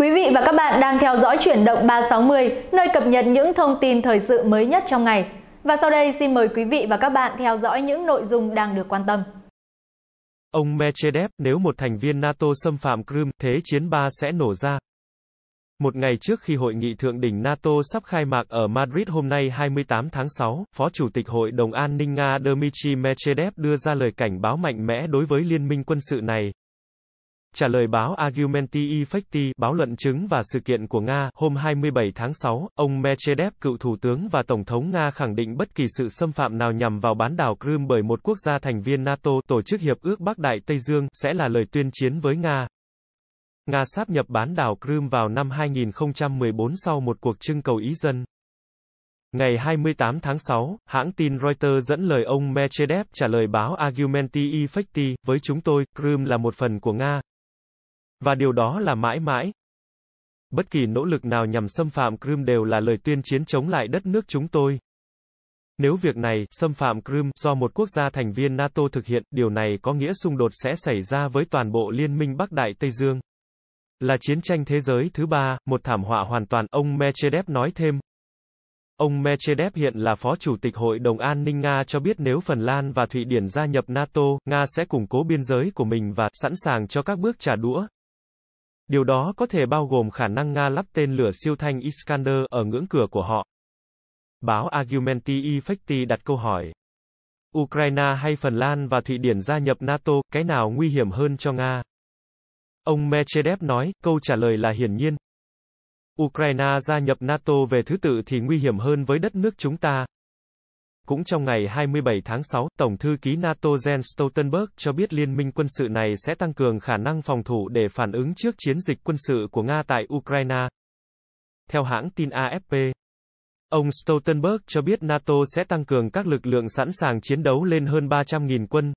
Quý vị và các bạn đang theo dõi chuyển động 360, nơi cập nhật những thông tin thời sự mới nhất trong ngày. Và sau đây xin mời quý vị và các bạn theo dõi những nội dung đang được quan tâm. Ông Medvedev, nếu một thành viên NATO xâm phạm Crimea, thế chiến 3 sẽ nổ ra. Một ngày trước khi hội nghị thượng đỉnh NATO sắp khai mạc ở Madrid hôm nay 28 tháng 6, Phó Chủ tịch Hội đồng An ninh Nga Dmitry Medvedev đưa ra lời cảnh báo mạnh mẽ đối với liên minh quân sự này, Trả lời báo Argumenti Effecti báo luận chứng và sự kiện của Nga hôm 27 tháng 6, ông Medvedev, cựu thủ tướng và tổng thống Nga khẳng định bất kỳ sự xâm phạm nào nhằm vào bán đảo Crimea bởi một quốc gia thành viên NATO, tổ chức hiệp ước Bắc Đại Tây Dương sẽ là lời tuyên chiến với Nga. Nga sáp nhập bán đảo Crimea vào năm 2014 sau một cuộc trưng cầu ý dân. Ngày 28 tháng 6, hãng tin Reuters dẫn lời ông Medvedev trả lời báo Argumenti Effecti, với chúng tôi, Crimea là một phần của Nga, và điều đó là mãi mãi. Bất kỳ nỗ lực nào nhằm xâm phạm Crimea đều là lời tuyên chiến chống lại đất nước chúng tôi. Nếu việc này, xâm phạm Crimea, do một quốc gia thành viên NATO thực hiện, điều này có nghĩa xung đột sẽ xảy ra với toàn bộ Liên minh Bắc Đại Tây Dương. Là chiến tranh thế giới thứ ba, một thảm họa hoàn toàn, ông Medvedev nói thêm. Ông Medvedev hiện là Phó Chủ tịch Hội đồng An ninh Nga cho biết nếu Phần Lan và Thụy Điển gia nhập NATO, Nga sẽ củng cố biên giới của mình và sẵn sàng cho các bước trả đũa, Điều đó có thể bao gồm khả năng Nga lắp tên lửa siêu thanh Iskander ở ngưỡng cửa của họ. Báo Argumenti Effecti đặt câu hỏi. Ukraine hay Phần Lan và Thụy Điển gia nhập NATO, cái nào nguy hiểm hơn cho Nga? Ông Medvedev nói, câu trả lời là hiển nhiên. Ukraine gia nhập NATO về thứ tự thì nguy hiểm hơn với đất nước chúng ta, cũng trong ngày 27 tháng 6, Tổng thư ký NATO Jens Stoltenberg cho biết liên minh quân sự này sẽ tăng cường khả năng phòng thủ để phản ứng trước chiến dịch quân sự của Nga tại Ukraine. Theo hãng tin AFP, ông Stoltenberg cho biết NATO sẽ tăng cường các lực lượng sẵn sàng chiến đấu lên hơn 300.000 quân,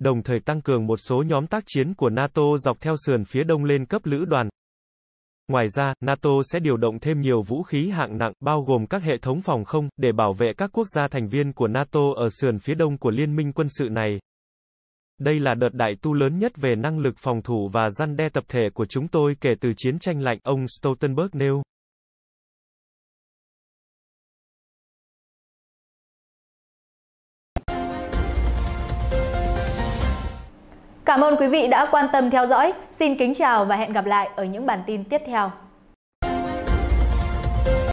đồng thời tăng cường một số nhóm tác chiến của NATO dọc theo sườn phía đông lên cấp lữ đoàn. Ngoài ra, NATO sẽ điều động thêm nhiều vũ khí hạng nặng, bao gồm các hệ thống phòng không, để bảo vệ các quốc gia thành viên của NATO ở sườn phía đông của liên minh quân sự này. Đây là đợt đại tu lớn nhất về năng lực phòng thủ và răn đe tập thể của chúng tôi kể từ chiến tranh lạnh, ông Stoltenberg nêu. Cảm ơn quý vị đã quan tâm theo dõi. Xin kính chào và hẹn gặp lại ở những bản tin tiếp theo.